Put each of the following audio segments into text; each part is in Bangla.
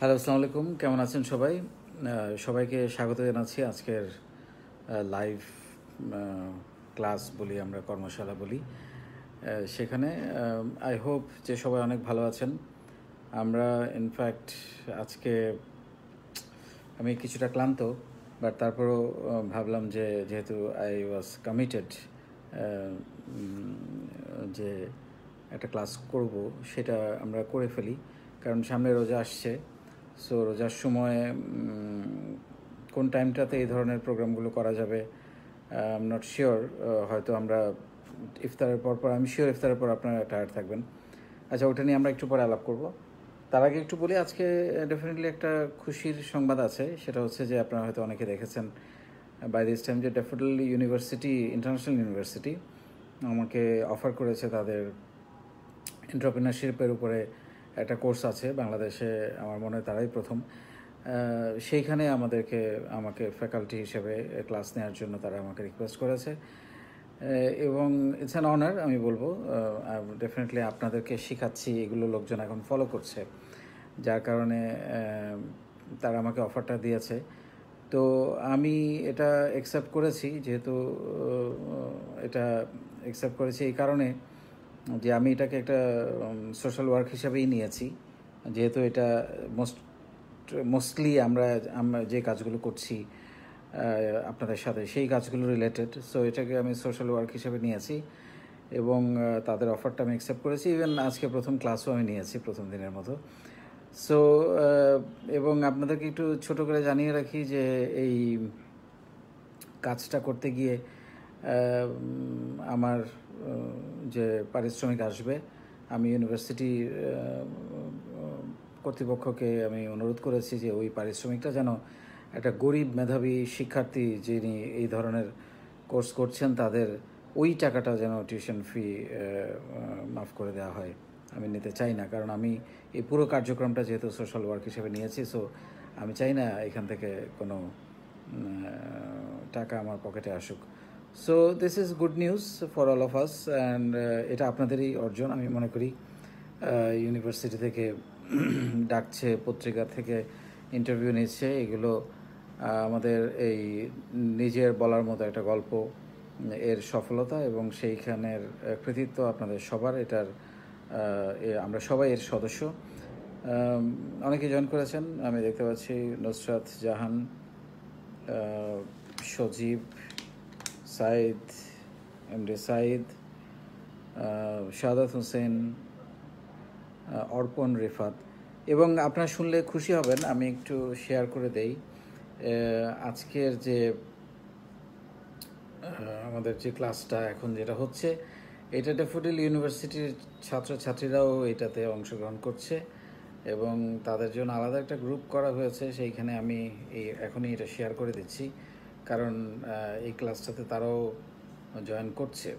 হ্যালো আসসালামু আলাইকুম কেমন আছেন সবাই সবাইকে স্বাগত জানাচ্ছি আজকের লাইভ ক্লাস বলি আমরা কর্মশালা বলি সেখানে আই হোপ যে সবাই অনেক ভালো আছেন আমরা ইনফ্যাক্ট আজকে আমি কিছুটা ক্লান্ত বাট তারপরও ভাবলাম যে যেহেতু আই ওয়াজ কমিটেড যে একটা ক্লাস করব সেটা আমরা করে ফেলি কারণ সামনে রোজা আসছে সো রোজার সময়ে কোন টাইমটাতে এই ধরনের প্রোগ্রামগুলো করা যাবে এম নট শিওর হয়তো আমরা ইফতারের পর পর আমি শিওর ইফতারের পর আপনারা টায়ার্ড থাকবেন আচ্ছা ওটা নিয়ে আমরা একটু পরে আলাপ করব তার আগে একটু বলি আজকে ডেফিনেটলি একটা খুশির সংবাদ আছে সেটা হচ্ছে যে আপনারা হয়তো অনেকে দেখেছেন বাই দিস টাইম যে ডেফিনেটলি ইউনিভার্সিটি ইন্টারন্যাশনাল ইউনিভার্সিটি আমাকে অফার করেছে তাদের এন্টারপ্রিনারশিপের উপরে একটা কোর্স আছে বাংলাদেশে আমার মনে হয় তারাই প্রথম সেইখানে আমাদেরকে আমাকে ফ্যাকাল্টি হিসেবে ক্লাস নেওয়ার জন্য তারা আমাকে রিকোয়েস্ট করেছে এবং ইটস অ্যান অনার আমি বলবো ডেফিনেটলি আপনাদেরকে শেখাচ্ছি এগুলো লোকজন এখন ফলো করছে যার কারণে তারা আমাকে অফারটা দিয়েছে তো আমি এটা অ্যাকসেপ্ট করেছি যেহেতু এটা অ্যাকসেপ্ট করেছি এই কারণে যে আমি এটাকে একটা সোশ্যাল ওয়ার্ক হিসাবেই নিয়েছি যেহেতু এটা মোস্ট মোস্টলি আমরা আমরা যে কাজগুলো করছি আপনাদের সাথে সেই কাজগুলো রিলেটেড সো এটাকে আমি সোশ্যাল ওয়ার্ক হিসাবে নিয়েছি এবং তাদের অফারটা আমি অ্যাকসেপ্ট করেছি ইভেন আজকে প্রথম ক্লাসও আমি নিয়েছি প্রথম দিনের মতো সো এবং আপনাদেরকে একটু ছোট করে জানিয়ে রাখি যে এই কাজটা করতে গিয়ে আমার যে পারিশ্রমিক আসবে আমি ইউনিভার্সিটি কর্তৃপক্ষকে আমি অনুরোধ করেছি যে ওই পারিশ্রমিকটা যেন একটা গরিব মেধাবী শিক্ষার্থী যিনি এই ধরনের কোর্স করছেন তাদের ওই টাকাটা যেন টিউশন ফি মাফ করে দেওয়া হয় আমি নিতে চাই না কারণ আমি এই পুরো কার্যক্রমটা যেহেতু সোশ্যাল ওয়ার্ক হিসেবে নিয়েছি সো আমি চাই না এখান থেকে কোনো টাকা আমার পকেটে আসুক so this is good news for all of us and এটা আপনাদেরই অর্জন আমি মনে করি ইউনিভার্সিটি থেকে ডাকছে পত্রিকা থেকে ইন্টারভিউ নিচ্ছে এগুলো আমাদের এই নিজের বলার মতো একটা গল্প এর সফলতা এবং সেইখানের কৃতিত্ব আপনাদের সবার এটার আমরা সবাই এর সদস্য অনেকে জয়েন করেছেন আমি দেখতে পাচ্ছি নসরাত জাহান সজীব সাইদ এম ডি সাইদ সাদাত হোসেন অর্পণ রেফাত এবং আপনারা শুনলে খুশি হবেন আমি একটু শেয়ার করে দেই আজকের যে আমাদের যে ক্লাসটা এখন যেটা হচ্ছে এটা ড্যাফোডিল ইউনিভার্সিটির ছাত্রছাত্রীরাও এটাতে অংশগ্রহণ করছে এবং তাদের জন্য আলাদা একটা গ্রুপ করা হয়েছে সেইখানে আমি এই এখনই এটা শেয়ার করে দিচ্ছি কারণ এই ক্লাসটাতে তারাও জয়েন করছে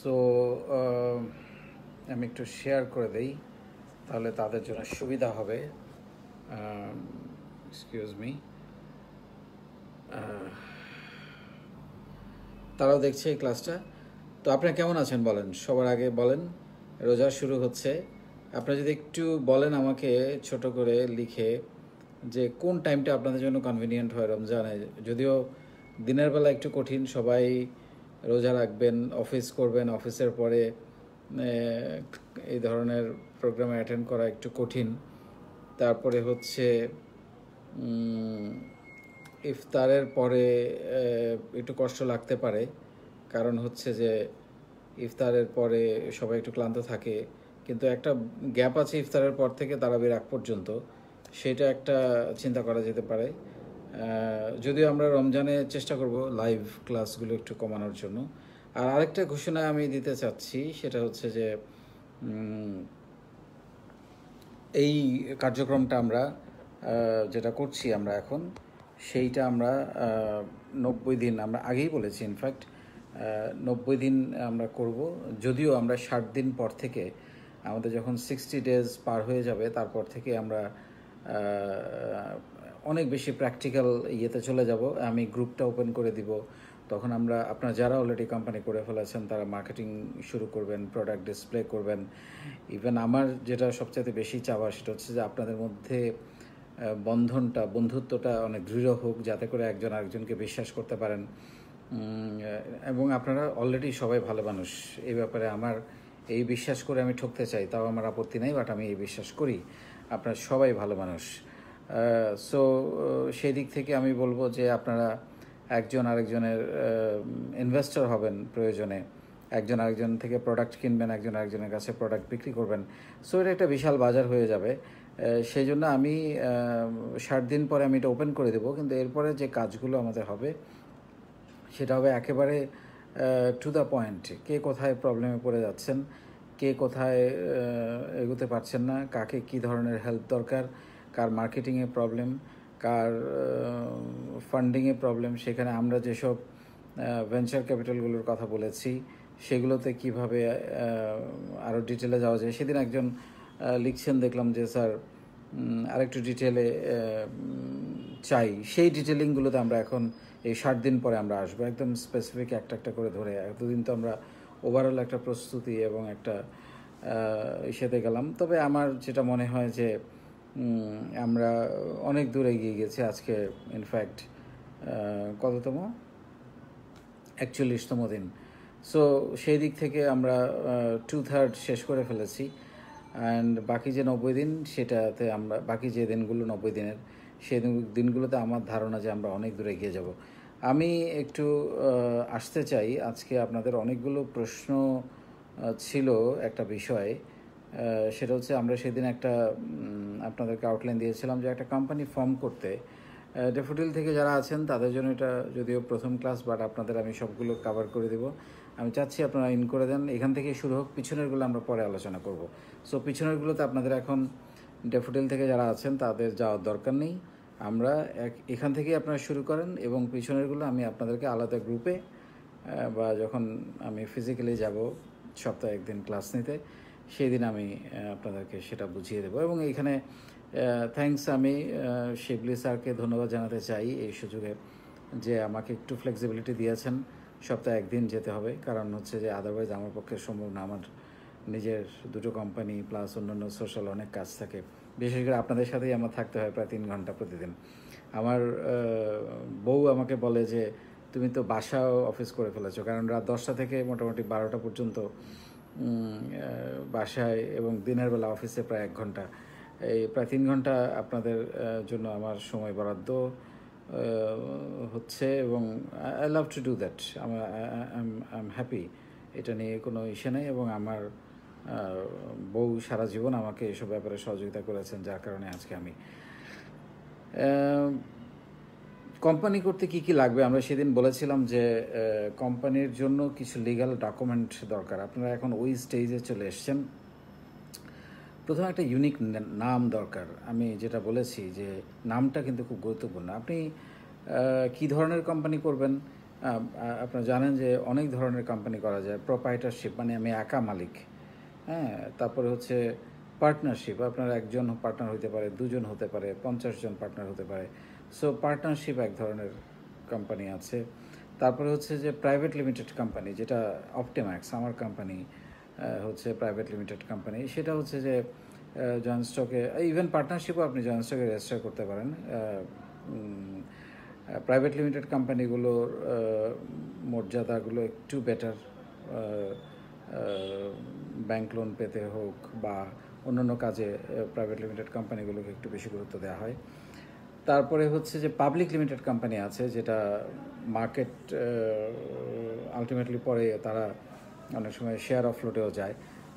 সো আমি একটু শেয়ার করে দেই তাহলে তাদের জন্য সুবিধা হবে এক্সকিউজ মি তারাও দেখছে এই ক্লাসটা তো আপনারা কেমন আছেন বলেন সবার আগে বলেন রোজা শুরু হচ্ছে আপনারা যদি একটু বলেন আমাকে ছোট করে লিখে যে কোন টাইমটা আপনাদের জন্য কনভিনিয়েন্ট হয় রমজানে যদিও দিনের বেলা একটু কঠিন সবাই রোজা রাখবেন অফিস করবেন অফিসের পরে এই ধরনের প্রোগ্রামে অ্যাটেন্ড করা একটু কঠিন তারপরে হচ্ছে ইফতারের পরে একটু কষ্ট লাগতে পারে কারণ হচ্ছে যে ইফতারের পরে সবাই একটু ক্লান্ত থাকে কিন্তু একটা গ্যাপ আছে ইফতারের পর থেকে তারাবির আগ পর্যন্ত সেটা একটা চিন্তা করা যেতে পারে যদিও আমরা রমজানে চেষ্টা করব লাইভ ক্লাসগুলো একটু কমানোর জন্য আর আরেকটা ঘোষণা আমি দিতে চাচ্ছি সেটা হচ্ছে যে এই কার্যক্রমটা আমরা যেটা করছি আমরা এখন সেইটা আমরা নব্বই দিন আমরা আগেই বলেছি ইনফ্যাক্ট নব্বই দিন আমরা করব যদিও আমরা ষাট দিন পর থেকে আমাদের যখন সিক্সটি ডেজ পার হয়ে যাবে তারপর থেকে আমরা অনেক বেশি প্র্যাকটিক্যাল ইয়েতে চলে যাব আমি গ্রুপটা ওপেন করে দিব তখন আমরা আপনার যারা অলরেডি কোম্পানি করে ফেলেছেন তারা মার্কেটিং শুরু করবেন প্রোডাক্ট ডিসপ্লে করবেন ইভেন আমার যেটা সবচেয়ে বেশি চাওয়া সেটা হচ্ছে যে আপনাদের মধ্যে বন্ধনটা বন্ধুত্বটা অনেক দৃঢ় হোক যাতে করে একজন আরেকজনকে বিশ্বাস করতে পারেন এবং আপনারা অলরেডি সবাই ভালো মানুষ এই ব্যাপারে আমার এই বিশ্বাস করে আমি ঠকতে চাই তাও আমার আপত্তি নেই বাট আমি এই বিশ্বাস করি আপনারা সবাই ভালো মানুষ সো সেই দিক থেকে আমি বলবো যে আপনারা একজন আরেকজনের ইনভেস্টর হবেন প্রয়োজনে একজন আরেকজন থেকে প্রোডাক্ট কিনবেন একজন আরেকজনের কাছে প্রোডাক্ট বিক্রি করবেন সো এটা একটা বিশাল বাজার হয়ে যাবে সেই জন্য আমি ষাট দিন পরে আমি এটা ওপেন করে দেবো কিন্তু এরপরে যে কাজগুলো আমাদের হবে সেটা হবে একেবারে টু দ্য পয়েন্ট কে কোথায় প্রবলেমে পড়ে যাচ্ছেন কে কোথায় এগোতে পারছেন না কাকে কি ধরনের হেল্প দরকার কার মার্কেটিংয়ে প্রবলেম কার ফান্ডিংয়ে প্রবলেম সেখানে আমরা যেসব ভেঞ্চার ক্যাপিটালগুলোর কথা বলেছি সেগুলোতে কিভাবে আরও ডিটেলে যাওয়া যায় সেদিন একজন লিখছেন দেখলাম যে স্যার আরেকটু ডিটেলে চাই সেই ডিটেলিংগুলোতে আমরা এখন এই ষাট দিন পরে আমরা আসবো একদম স্পেসিফিক একটা একটা করে ধরে এতদিন তো আমরা ওভারঅল একটা প্রস্তুতি এবং একটা ইসেতে গেলাম তবে আমার যেটা মনে হয় যে আমরা অনেক দূর এগিয়ে গেছি আজকে ইনফ্যাক্ট কততম একচল্লিশতম দিন সো সেই দিক থেকে আমরা টু থার্ড শেষ করে ফেলেছি অ্যান্ড বাকি যে নব্বই দিন সেটাতে আমরা বাকি যে দিনগুলো নব্বই দিনের সেই দিনগুলোতে আমার ধারণা যে আমরা অনেক দূরে এগিয়ে যাব আমি একটু আসতে চাই আজকে আপনাদের অনেকগুলো প্রশ্ন ছিল একটা বিষয় সেটা হচ্ছে আমরা সেদিন একটা আপনাদেরকে আউটলাইন দিয়েছিলাম যে একটা কোম্পানি ফর্ম করতে ডেফোডিল থেকে যারা আছেন তাদের জন্য এটা যদিও প্রথম ক্লাস বাট আপনাদের আমি সবগুলো কাভার করে দেব আমি চাচ্ছি আপনারা ইন করে দেন এখান থেকে শুরু হোক পিছনেরগুলো আমরা পরে আলোচনা করব সো পিছনেরগুলোতে আপনাদের এখন ডেফোডিল থেকে যারা আছেন তাদের যাওয়ার দরকার নেই আমরা এখান থেকেই আপনারা শুরু করেন এবং পিছনেরগুলো আমি আপনাদেরকে আলাদা গ্রুপে বা যখন আমি ফিজিক্যালি যাব সপ্তাহে একদিন ক্লাস নিতে সেই দিন আমি আপনাদেরকে সেটা বুঝিয়ে দেবো এবং এইখানে থ্যাংকস আমি শিবলি স্যারকে ধন্যবাদ জানাতে চাই এই সুযোগে যে আমাকে একটু ফ্লেক্সিবিলিটি দিয়েছেন সপ্তাহে একদিন যেতে হবে কারণ হচ্ছে যে আদারওয়াইজ আমার পক্ষে সম্ভব না আমার নিজের দুটো কোম্পানি প্লাস অন্যান্য সোশ্যাল অনেক কাজ থাকে বিশেষ করে আপনাদের সাথেই আমার থাকতে হয় প্রায় তিন ঘন্টা প্রতিদিন আমার বউ আমাকে বলে যে তুমি তো বাসাও অফিস করে ফেলেছো কারণ রাত দশটা থেকে মোটামুটি বারোটা পর্যন্ত বাসায় এবং দিনের বেলা অফিসে প্রায় এক ঘন্টা এই প্রায় তিন ঘন্টা আপনাদের জন্য আমার সময় বরাদ্দ হচ্ছে এবং I love to do that আমার আই এম হ্যাপি এটা নিয়ে কোনো ইস্যু নেই এবং আমার বউ সারা জীবন আমাকে এসব ব্যাপারে সহযোগিতা করেছেন যার কারণে আজকে আমি কোম্পানি করতে কি কি লাগবে আমরা সেদিন বলেছিলাম যে কোম্পানির জন্য কিছু লিগাল ডকুমেন্ট দরকার আপনারা এখন ওই স্টেজে চলে এসছেন প্রথমে একটা ইউনিক নাম দরকার আমি যেটা বলেছি যে নামটা কিন্তু খুব গুরুত্বপূর্ণ আপনি কি ধরনের কোম্পানি করবেন আপনারা জানেন যে অনেক ধরনের কোম্পানি করা যায় প্রোপাইটারশিপ মানে আমি একা মালিক হ্যাঁ তারপরে হচ্ছে পার্টনারশিপ আপনার একজন পার্টনার হতে পারে দুজন হতে পারে পঞ্চাশ জন পার্টনার হতে পারে সো পার্টনারশিপ এক ধরনের কোম্পানি আছে তারপরে হচ্ছে যে প্রাইভেট লিমিটেড কোম্পানি যেটা অপটেম্যাক্স আমার কোম্পানি হচ্ছে প্রাইভেট লিমিটেড কোম্পানি সেটা হচ্ছে যে জয়েন্ট স্টকে ইভেন পার্টনারশিপও আপনি জয়েন্ট স্টকে রেজিস্টার করতে পারেন প্রাইভেট লিমিটেড কোম্পানিগুলোর মর্যাদাগুলো একটু বেটার ব্যাংক লোন পেতে হোক বা অন্যান্য কাজে প্রাইভেট লিমিটেড কোম্পানিগুলোকে একটু বেশি গুরুত্ব দেওয়া হয় তারপরে হচ্ছে যে পাবলিক লিমিটেড কোম্পানি আছে যেটা মার্কেট আলটিমেটলি পরে তারা অনেক সময় শেয়ার অফ লোডেও যায়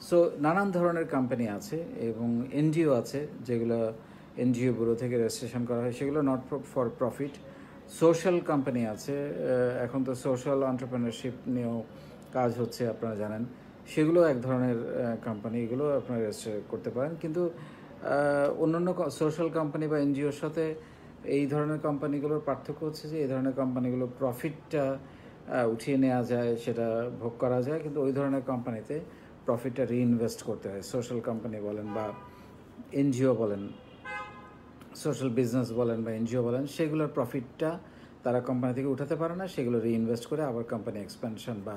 সো নানান ধরনের কোম্পানি আছে এবং এনজিও আছে যেগুলো এনজিও ব্যুরো থেকে রেজিস্ট্রেশন করা হয় সেগুলো not for profit social company আছে এখন তো সোশ্যাল অন্টারপ্রেনারশিপ নিয়েও কাজ হচ্ছে আপনারা জানেন সেগুলো এক ধরনের কোম্পানি এগুলো আপনারা রেজিস্টার করতে পারেন কিন্তু অন্যান্য সোশ্যাল কোম্পানি বা এনজিওর সাথে এই ধরনের কোম্পানিগুলোর পার্থক্য হচ্ছে যে এই ধরনের কোম্পানিগুলো প্রফিটটা উঠিয়ে নেওয়া যায় সেটা ভোগ করা যায় কিন্তু ওই ধরনের কোম্পানিতে প্রফিটটা রিইনভেস্ট করতে হয় সোশ্যাল কোম্পানি বলেন বা এনজিও বলেন সোশ্যাল বিজনেস বলেন বা এনজিও বলেন সেগুলোর প্রফিটটা তারা কোম্পানি থেকে উঠাতে পারে না সেগুলো রিইনভেস্ট করে আবার কোম্পানি এক্সপেনশন বা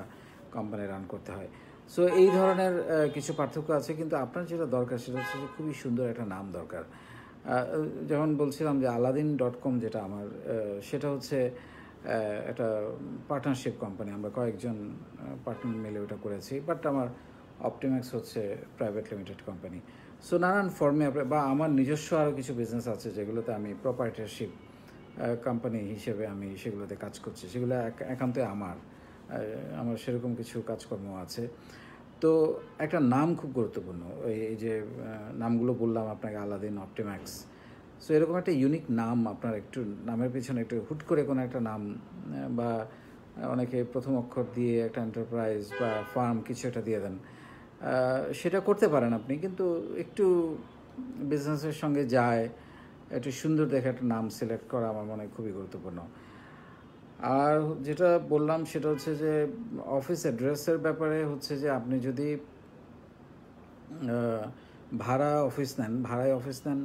কোম্পানি রান করতে হয় সো এই ধরনের কিছু পার্থক্য আছে কিন্তু আপনার যেটা দরকার সেটা হচ্ছে খুবই সুন্দর একটা নাম দরকার যেমন বলছিলাম যে আলাদিন ডট কম যেটা আমার সেটা হচ্ছে একটা পার্টনারশিপ কোম্পানি আমরা কয়েকজন পার্টনার মিলে ওটা করেছি বাট আমার অপটিম্যাক্স হচ্ছে প্রাইভেট লিমিটেড কোম্পানি সো নানান ফর্মে বা আমার নিজস্ব আরও কিছু বিজনেস আছে যেগুলোতে আমি প্রপার্টারশিপ কোম্পানি হিসেবে আমি সেগুলোতে কাজ করছি সেগুলো একান্তই আমার আমার সেরকম কিছু কাজকর্ম আছে তো একটা নাম খুব গুরুত্বপূর্ণ এই যে নামগুলো বললাম আপনাকে আলাদিন অপটিম্যাক্স সো এরকম একটা ইউনিক নাম আপনার একটু নামের পিছনে একটু হুট করে কোনো একটা নাম বা অনেকে প্রথম অক্ষর দিয়ে একটা এন্টারপ্রাইজ বা ফার্ম কিছু একটা দিয়ে দেন সেটা করতে পারেন আপনি কিন্তু একটু বিজনেসের সঙ্গে যায় একটু সুন্দর দেখে একটা নাম সিলেক্ট করা আমার মনে হয় খুবই গুরুত্বপূর্ণ আর যেটা বললাম সেটা হচ্ছে যে অফিস অ্যাড্রেসের ব্যাপারে হচ্ছে যে আপনি যদি ভাড়া অফিস নেন ভাড়ায় অফিস নেন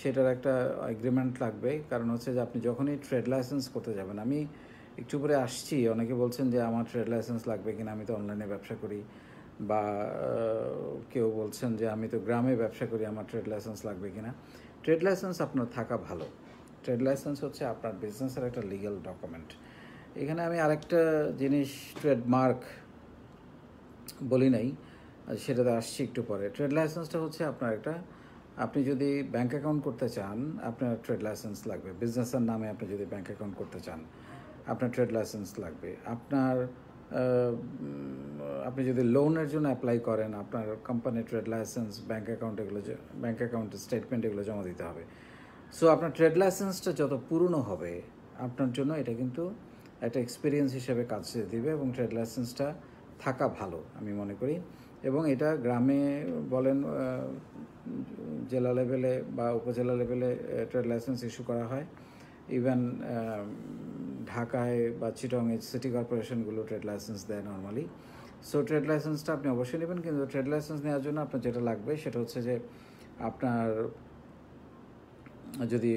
সেটার একটা এগ্রিমেন্ট লাগবে কারণ হচ্ছে যে আপনি যখনই ট্রেড লাইসেন্স করতে যাবেন আমি একটু পরে আসছি অনেকে বলছেন যে আমার ট্রেড লাইসেন্স লাগবে কিনা আমি তো অনলাইনে ব্যবসা করি বা কেউ বলছেন যে আমি তো গ্রামে ব্যবসা করি আমার ট্রেড লাইসেন্স লাগবে কিনা ট্রেড লাইসেন্স আপনার থাকা ভালো ট্রেড লাইসেন্স হচ্ছে আপনার বিজনেসের একটা লিগাল ডকুমেন্ট এখানে আমি আরেকটা জিনিস ট্রেডমার্ক বলি নাই সেটাতে আসছি একটু পরে ট্রেড লাইসেন্সটা হচ্ছে আপনার একটা আপনি যদি ব্যাঙ্ক অ্যাকাউন্ট করতে চান আপনার ট্রেড লাইসেন্স লাগবে বিজনেসের নামে আপনি যদি ব্যাঙ্ক অ্যাকাউন্ট করতে চান আপনার ট্রেড লাইসেন্স লাগবে আপনার আপনি যদি লোনের জন্য অ্যাপ্লাই করেন আপনার কোম্পানির ট্রেড লাইসেন্স ব্যাঙ্ক অ্যাকাউন্ট এগুলো ব্যাঙ্ক অ্যাকাউন্ট স্টেটমেন্ট এগুলো জমা দিতে হবে সো আপনার ট্রেড লাইসেন্সটা যত পুরনো হবে আপনার জন্য এটা কিন্তু একটা এক্সপিরিয়েন্স হিসেবে কাজ দিবে এবং ট্রেড লাইসেন্সটা থাকা ভালো আমি মনে করি এবং এটা গ্রামে বলেন জেলা লেভেলে বা উপজেলা লেভেলে ট্রেড লাইসেন্স ইস্যু করা হয় ইভেন ঢাকায় বা চিটংয়ে সিটি কর্পোরেশনগুলো ট্রেড লাইসেন্স দেয় নর্মালি সো ট্রেড লাইসেন্সটা আপনি অবশ্যই নেবেন কিন্তু ট্রেড লাইসেন্স নেওয়ার জন্য আপনার যেটা লাগবে সেটা হচ্ছে যে আপনার যদি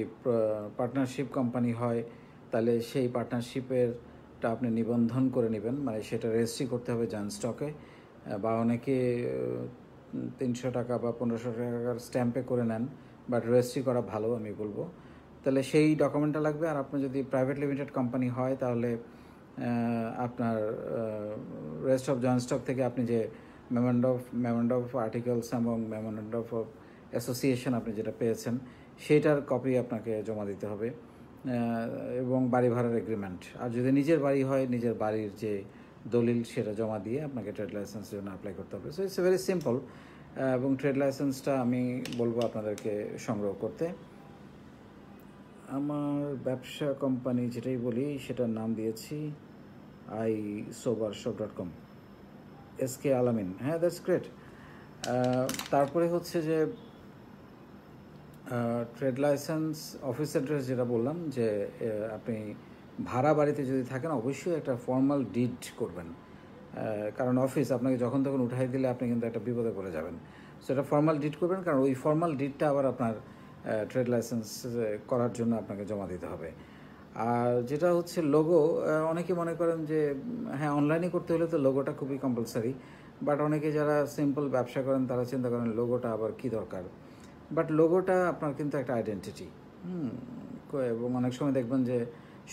পার্টনারশিপ কোম্পানি হয় তাহলে সেই পার্টনারশিপেরটা আপনি নিবন্ধন করে নেবেন মানে সেটা রেজিস্ট্রি করতে হবে জান স্টকে বা অনেকে তিনশো টাকা বা পনেরোশো টাকার স্ট্যাম্পে করে নেন বাট রেজিস্ট্রি করা ভালো আমি বলবো তাহলে সেই ডকুমেন্টটা লাগবে আর আপনার যদি প্রাইভেট লিমিটেড কোম্পানি হয় তাহলে আপনার রেস্ট অফ জয়েন্ট স্টক থেকে আপনি যে memorandum of memorandum of articles এবং মেমোরেন্ড অফ অ্যাসোসিয়েশন আপনি যেটা পেয়েছেন সেটার কপি আপনাকে জমা দিতে হবে এবং বাড়ি ভাড়ার এগ্রিমেন্ট আর যদি নিজের বাড়ি হয় নিজের বাড়ির যে দলিল সেটা জমা দিয়ে আপনাকে ট্রেড লাইসেন্সের জন্য অ্যাপ্লাই করতে হবে সো ইটস ভেরি সিম্পল এবং ট্রেড লাইসেন্সটা আমি বলবো আপনাদেরকে সংগ্রহ করতে আমার ব্যবসা কোম্পানি যেটাই বলি সেটার নাম দিয়েছি I sober shop dot com S K Alamin হ্যাঁ দ্যাটস গ্রেট তারপরে হচ্ছে যে ট্রেড লাইসেন্স অফিস অ্যাড্রেস যেটা বললাম যে আপনি ভাড়া বাড়িতে যদি থাকেন অবশ্যই একটা ফর্মাল ডিড করবেন কারণ অফিস আপনাকে যখন তখন উঠাই দিলে আপনি কিন্তু একটা বিপদে পড়ে যাবেন সো এটা ফর্মাল ডিড করবেন কারণ ওই ফর্মাল ডিডটা আবার আপনার ট্রেড লাইসেন্স করার জন্য আপনাকে জমা দিতে হবে আর যেটা হচ্ছে লোগো অনেকে মনে করেন যে হ্যাঁ অনলাইনে করতে হলে তো লোগোটা খুবই কম্পালসারি বাট অনেকে যারা সিম্পল ব্যবসা করেন তারা চিন্তা করেন লোগোটা আবার কি দরকার বাট লোগোটা আপনার কিন্তু একটা আইডেন্টিটি হুম এবং অনেক সময় দেখবেন যে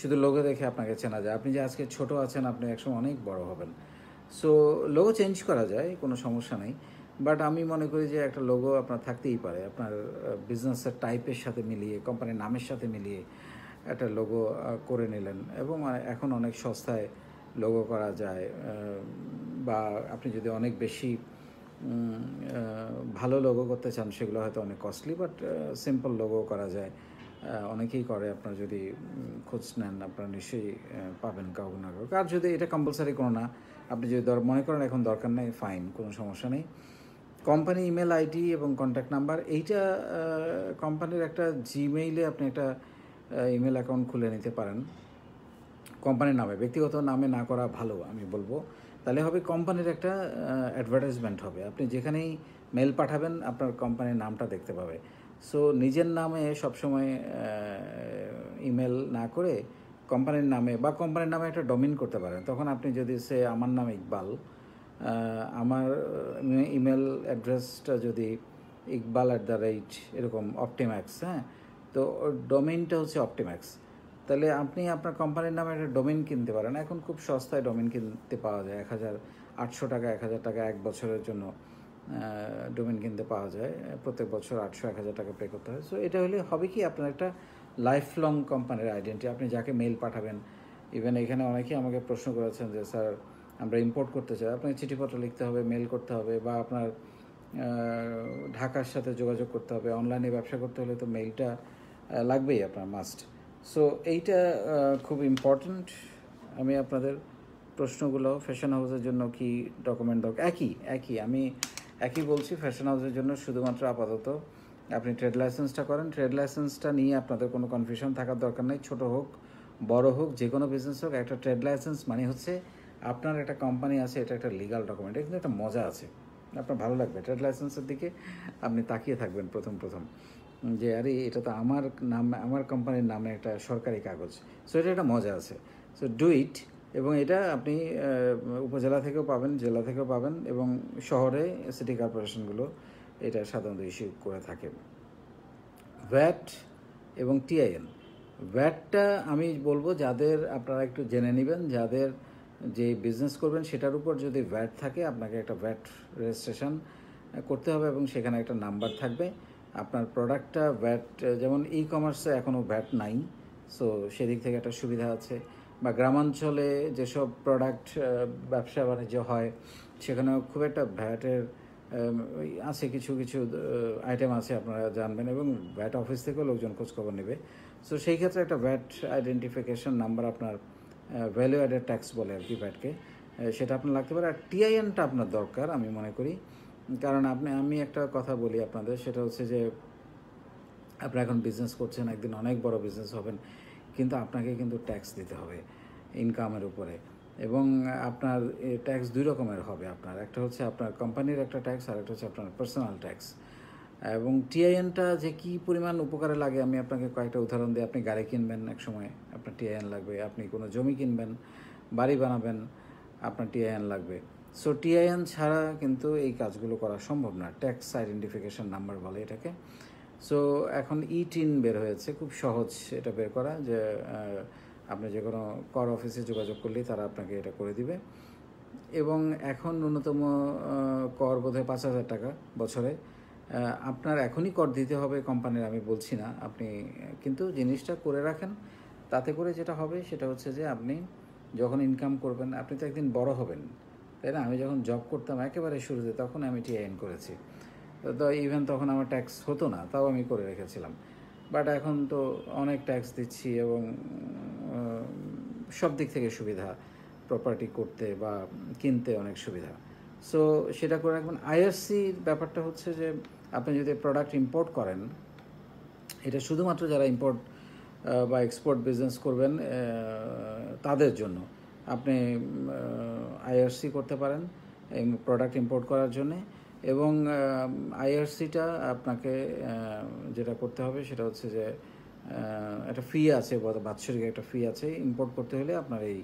শুধু লোগো দেখে আপনাকে চেনা যায় আপনি যে আজকে ছোট আছেন আপনি একসময় অনেক বড় হবেন সো লোগো চেঞ্জ করা যায় কোনো সমস্যা নেই বাট আমি মনে করি যে একটা লোগো আপনার থাকতেই পারে আপনার বিজনেসের টাইপের সাথে মিলিয়ে কোম্পানির নামের সাথে মিলিয়ে একটা লোগো করে নিলেন এবং এখন অনেক সস্তায় লোগো করা যায় বা আপনি যদি অনেক বেশি ভালো লোগো করতে চান সেগুলো হয়তো অনেক কস্টলি বাট সিম্পল লোগো করা যায় অনেকেই করে আপনার যদি খোঁজ নেন আপনারা নিশ্চয়ই পাবেন কাউকে না কাউকে আর যদি এটা কম্পালসারি করো না আপনি যদি মনে করেন এখন দরকার নেই ফাইন কোনো সমস্যা নেই কোম্পানি ইমেল আইডি এবং কন্ট্যাক্ট নাম্বার এইটা কোম্পানির একটা জিমেইলে আপনি একটা ইমেল অ্যাকাউন্ট খুলে নিতে পারেন কোম্পানির নামে ব্যক্তিগত নামে না করা ভালো আমি বলবো তাহলে হবে কোম্পানির একটা অ্যাডভার্টাইজমেন্ট হবে আপনি যেখানেই মেল পাঠাবেন আপনার কোম্পানির নামটা দেখতে পাবে সো নিজের নামে সবসময় ইমেল না করে কোম্পানির নামে বা কোম্পানির নামে একটা ডোমিন করতে পারেন তখন আপনি যদি সে আমার নাম ইকবাল আমার ইমেল অ্যাড্রেসটা যদি ইকবাল অ্যাট দ্য রেট এরকম অপটিম্যাক্স হ্যাঁ তো ডোমেইনটা হচ্ছে অপটিম্যাক্স তাহলে আপনি আপনার কোম্পানির নামে একটা ডোমেন কিনতে পারেন এখন খুব সস্তায় ডোমেন কিনতে পাওয়া যায় এক হাজার আটশো টাকা এক হাজার টাকা এক বছরের জন্য ডোমেন কিনতে পাওয়া যায় প্রত্যেক বছর আটশো এক হাজার টাকা পে করতে হয় সো এটা হলে হবে কি আপনার একটা লাইফ লং কোম্পানির আইডেন্টি আপনি যাকে মেল পাঠাবেন ইভেন এখানে অনেকেই আমাকে প্রশ্ন করেছেন যে স্যার আমরা ইম্পোর্ট করতে চাই আপনাকে চিঠিপত্র লিখতে হবে মেল করতে হবে বা আপনার ঢাকার সাথে যোগাযোগ করতে হবে অনলাইনে ব্যবসা করতে হলে তো মেইলটা লাগবেই আপনার মাস্ট সো এইটা খুব ইম্পর্ট্যান্ট আমি আপনাদের প্রশ্নগুলো ফ্যাশন হাউসের জন্য কি ডকুমেন্ট দরকার একই একই আমি একই বলছি ফ্যাশন হাউসের জন্য শুধুমাত্র আপাতত আপনি ট্রেড লাইসেন্সটা করেন ট্রেড লাইসেন্সটা নিয়ে আপনাদের কোনো কনফিউশন থাকার দরকার নেই ছোট হোক বড় হোক যে কোনো বিজনেস হোক একটা ট্রেড লাইসেন্স মানে হচ্ছে আপনার একটা কোম্পানি আছে এটা একটা লিগাল ডকুমেন্ট এটা কিন্তু একটা মজা আছে আপনার ভালো লাগবে ট্রেড লাইসেন্সের দিকে আপনি তাকিয়ে থাকবেন প্রথম প্রথম যে আরে এটা তো আমার নাম আমার কোম্পানির নামে একটা সরকারি কাগজ সো এটা একটা মজা আছে সো ডু ইট এবং এটা আপনি উপজেলা থেকেও পাবেন জেলা থেকেও পাবেন এবং শহরে সিটি কর্পোরেশনগুলো এটা সাধারণত ইস্যু করে থাকে ভ্যাট এবং টিআইএন ভ্যাটটা আমি বলবো যাদের আপনারা একটু জেনে নেবেন যাদের যে বিজনেস করবেন সেটার উপর যদি ভ্যাট থাকে আপনাকে একটা ভ্যাট রেজিস্ট্রেশন করতে হবে এবং সেখানে একটা নাম্বার থাকবে আপনার প্রোডাক্টটা ভ্যাট যেমন ই কমার্সে এখনও ভ্যাট নাই সো সেদিক থেকে একটা সুবিধা আছে বা গ্রামাঞ্চলে যেসব প্রোডাক্ট ব্যবসা বাণিজ্য হয় সেখানেও খুব একটা ভ্যাটের আছে কিছু কিছু আইটেম আছে আপনারা জানবেন এবং ভ্যাট অফিস থেকেও লোকজন খোঁজখবর নেবে সো সেই ক্ষেত্রে একটা ভ্যাট আইডেন্টিফিকেশন নাম্বার আপনার ভ্যালু অ্যাডেড ট্যাক্স বলে আর কি ভ্যাটকে সেটা আপনার লাগতে পারে আর টিআইএনটা আপনার দরকার আমি মনে করি কারণ আপনি আমি একটা কথা বলি আপনাদের সেটা হচ্ছে যে আপনারা এখন বিজনেস করছেন একদিন অনেক বড় বিজনেস হবেন কিন্তু আপনাকে কিন্তু ট্যাক্স দিতে হবে ইনকামের উপরে এবং আপনার ট্যাক্স দুই রকমের হবে আপনার একটা হচ্ছে আপনার কোম্পানির একটা ট্যাক্স আর একটা হচ্ছে আপনার পার্সোনাল ট্যাক্স এবং টিআইএনটা যে কি পরিমাণ উপকারে লাগে আমি আপনাকে কয়েকটা উদাহরণ দিই আপনি গাড়ি কিনবেন এক সময় আপনার টিআইএন লাগবে আপনি কোনো জমি কিনবেন বাড়ি বানাবেন আপনার টিআইএন লাগবে সো টিআইএন ছাড়া কিন্তু এই কাজগুলো করা সম্ভব না ট্যাক্স আইডেন্টিফিকেশান নাম্বার বলে এটাকে সো এখন ই e টিন বের হয়েছে খুব সহজ এটা বের করা যে আপনি যে কোনো কর অফিসে যোগাযোগ করলেই তারা আপনাকে এটা করে দিবে এবং এখন ন্যূনতম কর বোধ হয় পাঁচ হাজার টাকা বছরে আপনার এখনই কর দিতে হবে কোম্পানির আমি বলছি না আপনি কিন্তু জিনিসটা করে রাখেন তাতে করে যেটা হবে সেটা হচ্ছে যে আপনি যখন ইনকাম করবেন আপনি তো একদিন বড় হবেন তাই না আমি যখন জব করতাম একেবারে শুরুতে তখন আমি টিআইএন করেছি তো ইভেন তখন আমার ট্যাক্স হতো না তাও আমি করে রেখেছিলাম বাট এখন তো অনেক ট্যাক্স দিচ্ছি এবং সব দিক থেকে সুবিধা প্রপার্টি করতে বা কিনতে অনেক সুবিধা সো সেটা করে রাখবেন আইএফসির ব্যাপারটা হচ্ছে যে আপনি যদি প্রোডাক্ট ইম্পোর্ট করেন এটা শুধুমাত্র যারা ইম্পোর্ট বা এক্সপোর্ট বিজনেস করবেন তাদের জন্য আপনি আইআরসি করতে পারেন এই প্রোডাক্ট ইম্পোর্ট করার জন্যে এবং আইআরসিটা আপনাকে যেটা করতে হবে সেটা হচ্ছে যে একটা ফি আছে বাৎসরিক একটা ফি আছে ইম্পোর্ট করতে হলে আপনার এই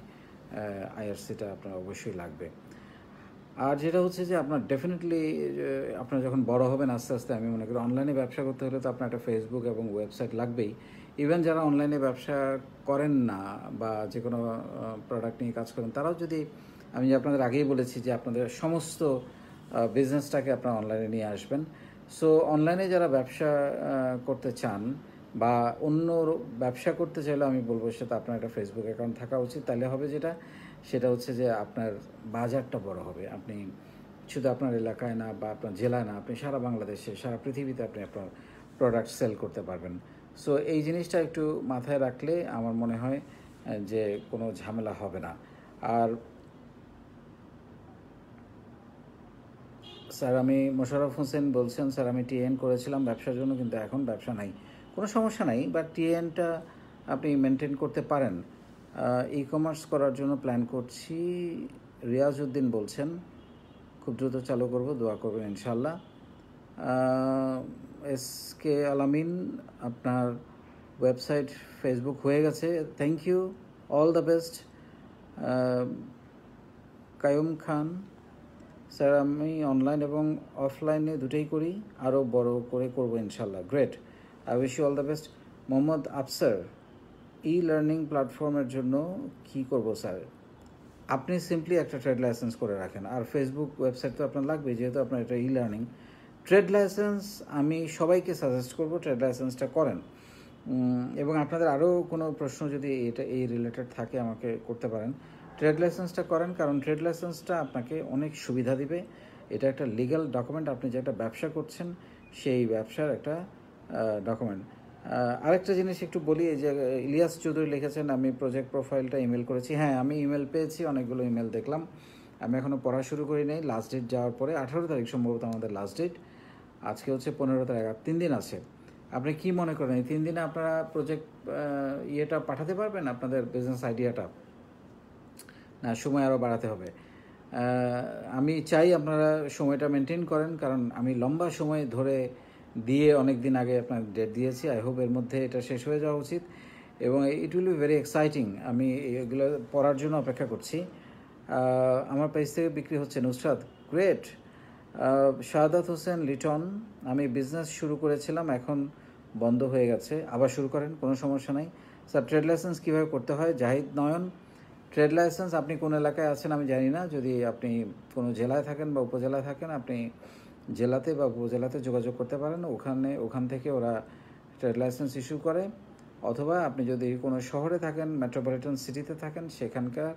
আইআরসিটা আপনার অবশ্যই লাগবে আর যেটা হচ্ছে যে আপনার ডেফিনেটলি আপনার যখন বড় হবেন আস্তে আস্তে আমি মনে করি অনলাইনে ব্যবসা করতে হলে তো আপনার একটা ফেসবুক এবং ওয়েবসাইট লাগবেই ইভেন যারা অনলাইনে ব্যবসা করেন না বা যে কোনো প্রোডাক্ট নিয়ে কাজ করেন তারাও যদি আমি আপনাদের আগেই বলেছি যে আপনাদের সমস্ত বিজনেসটাকে আপনারা অনলাইনে নিয়ে আসবেন সো অনলাইনে যারা ব্যবসা করতে চান বা অন্য ব্যবসা করতে চাইলে আমি বলবো সেটা আপনার একটা ফেসবুক অ্যাকাউন্ট থাকা উচিত তাহলে হবে যেটা সেটা হচ্ছে যে আপনার বাজারটা বড় হবে আপনি শুধু আপনার এলাকায় না বা আপনার জেলায় না আপনি সারা বাংলাদেশে সারা পৃথিবীতে আপনি আপনার প্রোডাক্ট সেল করতে পারবেন সো এই জিনিসটা একটু মাথায় রাখলে আমার মনে হয় যে কোনো ঝামেলা হবে না আর স্যার আমি মোশাররফ হোসেন বলছেন স্যার আমি টিএন করেছিলাম ব্যবসার জন্য কিন্তু এখন ব্যবসা নাই কোনো সমস্যা নাই বাট টিএনটা আপনি মেনটেন করতে পারেন ই কমার্স করার জন্য প্ল্যান করছি রিয়াজ উদ্দিন বলছেন খুব দ্রুত চালু করবো দোয়া করবেন ইনশাল্লাহ এস কে আলামিন আপনার ওয়েবসাইট ফেসবুক হয়ে গেছে thank you all the best Kayum Khan sir আমি অনলাইন এবং অফলাইনে দুটোই করি আরও বড় করে করবো ইনশাল্লাহ great I wish you all the best Mohammad Afsar e learning প্ল্যাটফর্মের জন্য কি করব স্যার আপনি সিম্পলি একটা ট্রেড লাইসেন্স করে রাখেন আর ফেসবুক ওয়েবসাইট তো আপনার লাগবে যেহেতু আপনার এটা ই লার্নিং ট্রেড লাইসেন্স আমি সবাইকে সাজেস্ট করব ট্রেড লাইসেন্সটা করেন এবং আপনাদের আরও কোনো প্রশ্ন যদি এটা এই রিলেটেড থাকে আমাকে করতে পারেন ট্রেড লাইসেন্সটা করেন কারণ ট্রেড লাইসেন্সটা আপনাকে অনেক সুবিধা দিবে এটা একটা লিগাল ডকুমেন্ট আপনি যে একটা ব্যবসা করছেন সেই ব্যবসার একটা ডকুমেন্ট আরেকটা জিনিস একটু বলি এই যে ইলিয়াস চৌধুরী লিখেছেন আমি প্রজেক্ট প্রোফাইলটা ইমেল করেছি হ্যাঁ আমি ইমেল পেয়েছি অনেকগুলো ইমেল দেখলাম আমি এখনও পড়া শুরু করি নাই লাস্ট ডেট যাওয়ার পরে আঠারো তারিখ সম্ভবত আমাদের লাস্ট ডেট আজকে হচ্ছে পনেরো তারিখ আর তিন দিন আছে আপনি কি মনে করেন এই তিন দিনে আপনারা প্রজেক্ট ইয়েটা পাঠাতে পারবেন আপনাদের বিজনেস আইডিয়াটা না সময় আরও বাড়াতে হবে আমি চাই আপনারা সময়টা মেনটেন করেন কারণ আমি লম্বা সময় ধরে দিয়ে অনেক দিন আগে আপনার ডেট দিয়েছি আই হোপ এর মধ্যে এটা শেষ হয়ে যাওয়া উচিত এবং it will be very exciting আমি এগুলো পড়ার জন্য অপেক্ষা করছি আমার পেজ থেকে বিক্রি হচ্ছে নুসরাত গ্রেট শাহাদাত হোসেন লিটন আমি বিজনেস শুরু করেছিলাম এখন বন্ধ হয়ে গেছে আবার শুরু করেন কোনো সমস্যা নাই স্যার ট্রেড লাইসেন্স কীভাবে করতে হয় জাহিদ নয়ন ট্রেড লাইসেন্স আপনি কোন এলাকায় আছেন আমি জানি না যদি আপনি কোনো জেলায় থাকেন বা উপজেলায় থাকেন আপনি জেলাতে বা উপজেলাতে যোগাযোগ করতে পারেন ওখানে ওখান থেকে ওরা ট্রেড লাইসেন্স ইস্যু করে অথবা আপনি যদি কোনো শহরে থাকেন মেট্রোপলিটন সিটিতে থাকেন সেখানকার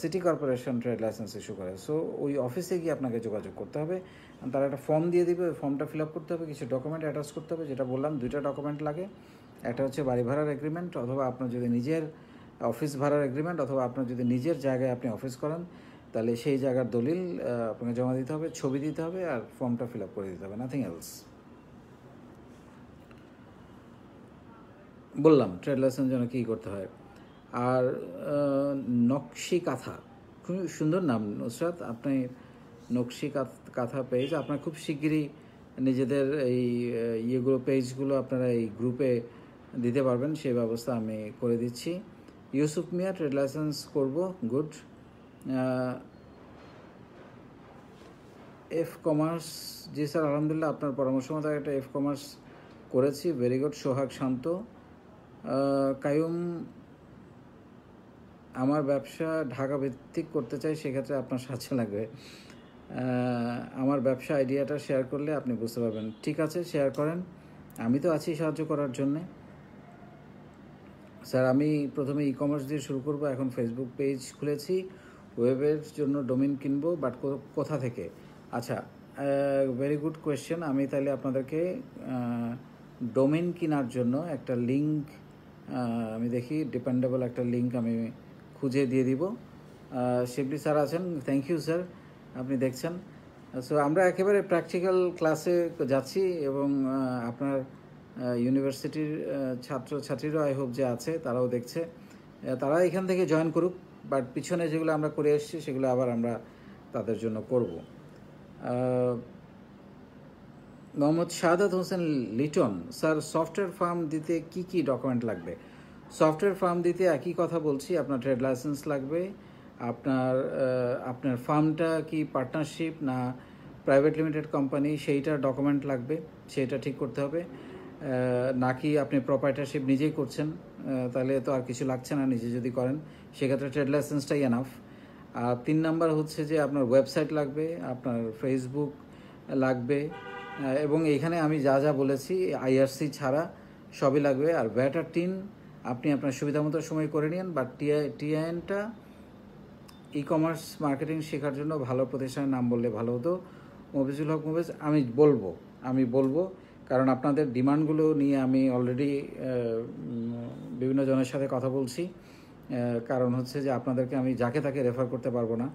city corporation trade licence issue করে সো ওই অফিসে গিয়ে আপনাকে যোগাযোগ করতে হবে তারা একটা ফর্ম দিয়ে দিবে ওই ফর্মটা ফিল আপ করতে হবে কিছু ডকুমেন্ট অ্যাটাচ করতে হবে যেটা বললাম দুইটা ডকুমেন্ট লাগে একটা হচ্ছে বাড়ি ভাড়ার এগ্রিমেন্ট অথবা আপনার যদি নিজের অফিস ভাড়ার এগ্রিমেন্ট অথবা আপনার যদি নিজের জায়গায় আপনি অফিস করেন তাহলে সেই জায়গার দলিল আপনাকে জমা দিতে হবে ছবি দিতে হবে আর ফর্মটা ফিল আপ করে দিতে হবে নাথিং এলস বললাম ট্রেড লাইসেন্স জন্য কী করতে হয় আর নকশি কাঁথা খুব সুন্দর নাম নুসরাত আপনি নকশি কাঁথা পেজ আপনার খুব শিগগিরই নিজেদের এই ইয়েগুলো পেজগুলো আপনারা এই গ্রুপে দিতে পারবেন সেই ব্যবস্থা আমি করে দিচ্ছি ইউসুফ মিয়া ট্রেড লাইসেন্স করবো গুড এফ কমার্স জি স্যার আলহামদুলিল্লাহ আপনার পরামর্শ মতো একটা এফ কমার্স করেছি ভেরি গুড সোহাগ শান্ত কায়ুম আমার ব্যবসা ঢাকা ভিত্তিক করতে চাই সেক্ষেত্রে আপনার সাহায্য লাগবে আমার ব্যবসা আইডিয়াটা শেয়ার করলে আপনি বুঝতে পারবেন ঠিক আছে শেয়ার করেন আমি তো আছি সাহায্য করার জন্যে স্যার আমি প্রথমে ই কমার্স দিয়ে শুরু করব এখন ফেসবুক পেজ খুলেছি ওয়েবের জন্য ডোমিন কিনবো বাট কোথা থেকে আচ্ছা ভেরি গুড কোয়েশ্চেন আমি তাহলে আপনাদেরকে ডোমেন কেনার জন্য একটা লিঙ্ক আমি দেখি ডিপেন্ডেবল একটা লিঙ্ক আমি খুঁজে দিয়ে দিব শিবলি স্যার আছেন থ্যাংক ইউ স্যার আপনি দেখছেন সো আমরা একেবারে প্র্যাকটিক্যাল ক্লাসে যাচ্ছি এবং আপনার ইউনিভার্সিটির ছাত্র ছাত্রীরা আই হোপ যে আছে তারাও দেখছে তারা এখান থেকে জয়েন করুক বাট পিছনে যেগুলো আমরা করে এসেছি সেগুলো আবার আমরা তাদের জন্য করব Mohammad Shahad Hossain Liton sir software firm দিতে কি কি ডকুমেন্ট লাগবে সফটওয়্যার ফার্ম দিতে একই কথা বলছি আপনার ট্রেড লাইসেন্স লাগবে আপনার আপনার ফার্মটা কি পার্টনারশিপ না প্রাইভেট লিমিটেড কোম্পানি সেইটার ডকুমেন্ট লাগবে সেটা ঠিক করতে হবে নাকি আপনি প্রপার্টারশিপ নিজেই করছেন তাহলে তো আর কিছু লাগছে না নিজে যদি করেন সেক্ষেত্রে ট্রেড লাইসেন্সটাই এনাফ আর তিন নাম্বার হচ্ছে যে আপনার ওয়েবসাইট লাগবে আপনার ফেসবুক লাগবে এবং এখানে আমি যা যা বলেছি আইআরসি ছাড়া সবই লাগবে আর ব্যাটার টিন আপনি আপনার সুবিধা মতো সময় করে নিন বা টিআইএনটা ই কমার্স মার্কেটিং শেখার জন্য ভালো প্রতিষ্ঠানের নাম বললে ভালো হতো মফিজুল হক মুভিজ আমি বলবো আমি বলবো কারণ আপনাদের ডিমান্ডগুলো নিয়ে আমি অলরেডি বিভিন্ন জনের সাথে কথা বলছি কারণ হচ্ছে যে আপনাদেরকে আমি যাকে তাকে রেফার করতে পারবো না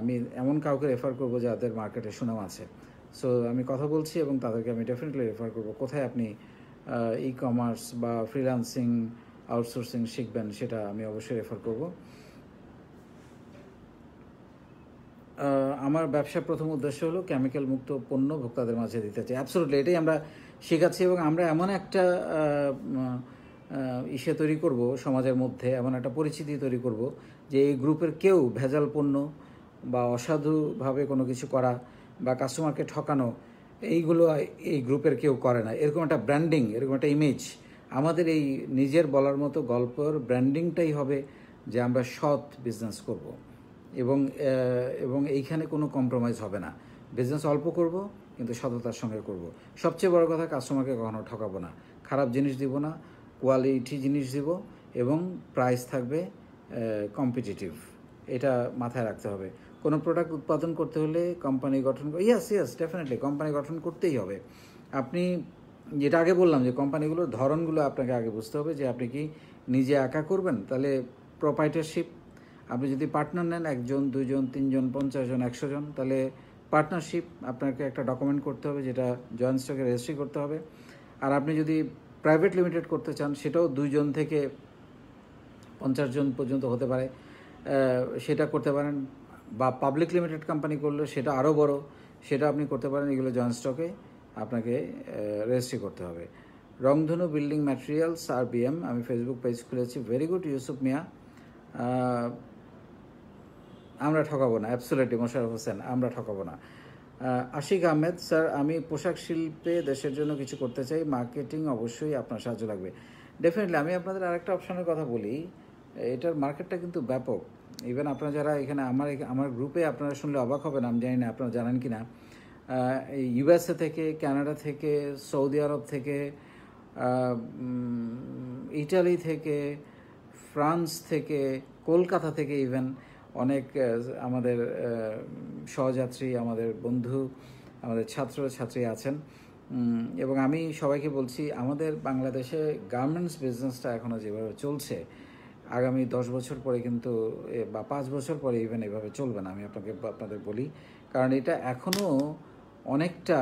আমি এমন কাউকে রেফার করবো যাদের মার্কেটে সুনাম আছে সো আমি কথা বলছি এবং তাদেরকে আমি ডেফিনেটলি রেফার করবো কোথায় আপনি ই কমার্স বা ফ্রিলান্সিং আউটসোর্সিং শিখবেন সেটা আমি অবশ্যই রেফার করব আমার ব্যবসা প্রথম উদ্দেশ্য হলো কেমিক্যাল মুক্ত পণ্য ভোক্তাদের মাঝে দিতে চাই অ্যাবসোলুটলি এটাই আমরা শেখাচ্ছি এবং আমরা এমন একটা ইসে তৈরি করব সমাজের মধ্যে এমন একটা পরিচিতি তৈরি করব যে এই গ্রুপের কেউ ভেজাল পণ্য বা অসাধুভাবে কোনো কিছু করা বা কাস্টমারকে ঠকানো এইগুলো এই গ্রুপের কেউ করে না এরকম একটা ব্র্যান্ডিং এরকম একটা ইমেজ আমাদের এই নিজের বলার মতো গল্পর ব্র্যান্ডিংটাই হবে যে আমরা সৎ বিজনেস করব। এবং এবং এইখানে কোনো কম্প্রোমাইজ হবে না বিজনেস অল্প করব কিন্তু সততার সঙ্গে করব। সবচেয়ে বড় কথা কাস্টমারকে কখনো ঠকাবো না খারাপ জিনিস দিব না কোয়ালিটি জিনিস দিব এবং প্রাইস থাকবে কম্পিটিটিভ এটা মাথায় রাখতে হবে কোনো প্রোডাক্ট উৎপাদন করতে হলে কোম্পানি গঠন ইয়াস ইয়াস ডেফিনেটলি কোম্পানি গঠন করতেই হবে আপনি যেটা আগে বললাম যে কোম্পানিগুলোর ধরনগুলো আপনাকে আগে বুঝতে হবে যে আপনি কি নিজে একা করবেন তাহলে প্রোপাইটারশিপ আপনি যদি পার্টনার নেন একজন দুজন তিনজন পঞ্চাশ জন একশো জন তাহলে পার্টনারশিপ আপনাকে একটা ডকুমেন্ট করতে হবে যেটা জয়েন্ট স্টকে রেজিস্ট্রি করতে হবে আর আপনি যদি প্রাইভেট লিমিটেড করতে চান সেটাও দুইজন থেকে পঞ্চাশ জন পর্যন্ত হতে পারে সেটা করতে পারেন বা পাবলিক লিমিটেড কোম্পানি করলে সেটা আরও বড় সেটা আপনি করতে পারেন এগুলো জয়েন্ট স্টকে আপনাকে রেজিস্ট্রি করতে হবে Rongdhonu building materials R BM আমি ফেসবুক পেজ খুলেছি ভেরি গুড ইউসুফ মিয়া আমরা ঠকাবো না অ্যাবসুলেটলি মোশারফ হোসেন আমরা ঠকাবো না আশিক আহমেদ স্যার আমি পোশাক শিল্পে দেশের জন্য কিছু করতে চাই মার্কেটিং অবশ্যই আপনার সাহায্য লাগবে ডেফিনেটলি আমি আপনাদের আরেকটা অপশনের কথা বলি এটার মার্কেটটা কিন্তু ব্যাপক ইভেন আপনারা যারা এখানে আমার আমার গ্রুপে আপনারা শুনলে অবাক হবেন আমি জানি না আপনারা জানেন কি না ইউএসএ থেকে কানাডা থেকে সৌদি আরব থেকে ইটালি থেকে ফ্রান্স থেকে কলকাতা থেকে ইভেন অনেক আমাদের সহযাত্রী আমাদের বন্ধু আমাদের ছাত্র ছাত্রী আছেন এবং আমি সবাইকে বলছি আমাদের বাংলাদেশে গার্মেন্টস বিজনেসটা এখনও যেভাবে চলছে আগামী দশ বছর পরে কিন্তু বা পাঁচ বছর পরে ইভেন এভাবে চলবে না আমি আপনাকে আপনাদের বলি কারণ এটা এখনও অনেকটা